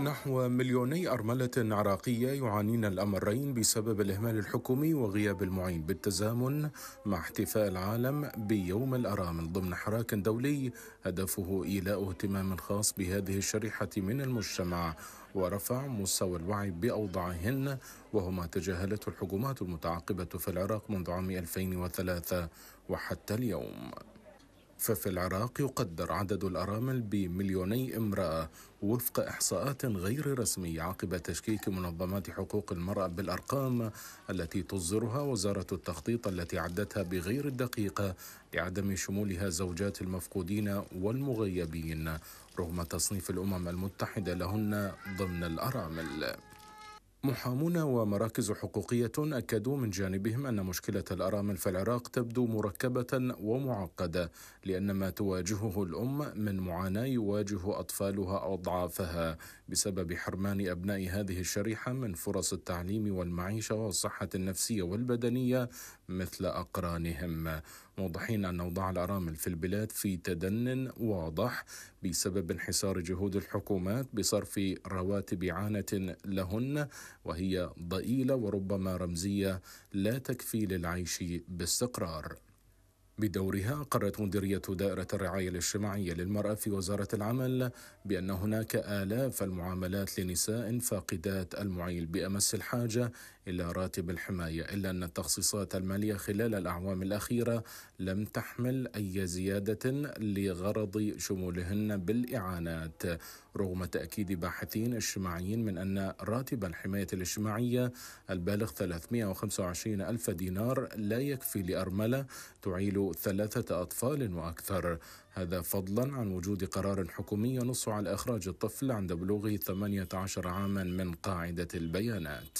نحو مليوني أرملة عراقية يعانين الأمرين بسبب الإهمال الحكومي وغياب المعين بالتزامن مع احتفاء العالم بيوم الأرامل ضمن حراك دولي هدفه إيلاء اهتمام خاص بهذه الشريحة من المجتمع ورفع مستوى الوعي بأوضاعهن وهما تجاهلته الحكومات المتعاقبة في العراق منذ عام 2003 وحتى اليوم ففي العراق يقدر عدد الأرامل بمليوني امرأة وفق إحصاءات غير رسمية عقب تشكيك منظمات حقوق المرأة بالأرقام التي تصدرها وزارة التخطيط التي عدتها بغير الدقيقة لعدم شمولها زوجات المفقودين والمغيبين رغم تصنيف الأمم المتحدة لهن ضمن الأرامل محامون ومراكز حقوقية أكدوا من جانبهم أن مشكلة الأرامل في العراق تبدو مركبة ومعقدة لأن ما تواجهه الأم من معاناة يواجه أطفالها أضعافها بسبب حرمان أبناء هذه الشريحة من فرص التعليم والمعيشة والصحة النفسية والبدنية مثل أقرانهم موضحين أن وضع الأرامل في البلاد في تدن واضح بسبب انحسار جهود الحكومات بصرف رواتب عانة لهن وهي ضئيلة وربما رمزية لا تكفي للعيش باستقرار بدورها أقرت مديرية دائرة الرعاية الاجتماعية للمرأة في وزارة العمل بأن هناك آلاف المعاملات لنساء فاقدات المعيل بأمس الحاجة إلى راتب الحماية إلا أن التخصيصات المالية خلال الأعوام الأخيرة لم تحمل أي زيادة لغرض شمولهن بالإعانات رغم تأكيد باحثين اجتماعيين من أن راتب الحماية الاجتماعية البالغ 325 ألف دينار لا يكفي لأرملة تعيل أو ثلاثة أطفال وأكثر هذا فضلا عن وجود قرار حكومي ينص على إخراج الطفل عند بلوغه 18 عاما من قاعدة البيانات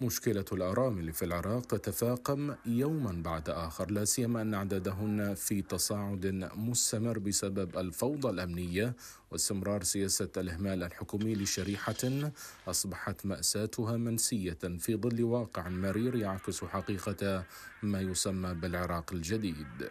مشكلة الأرامل في العراق تتفاقم يوما بعد آخر لا سيما أن عددهن في تصاعد مستمر بسبب الفوضى الأمنية واستمرار سياسة الإهمال الحكومي لشريحة أصبحت مأساتها منسية في ظل واقع مرير يعكس حقيقة ما يسمى بالعراق الجديد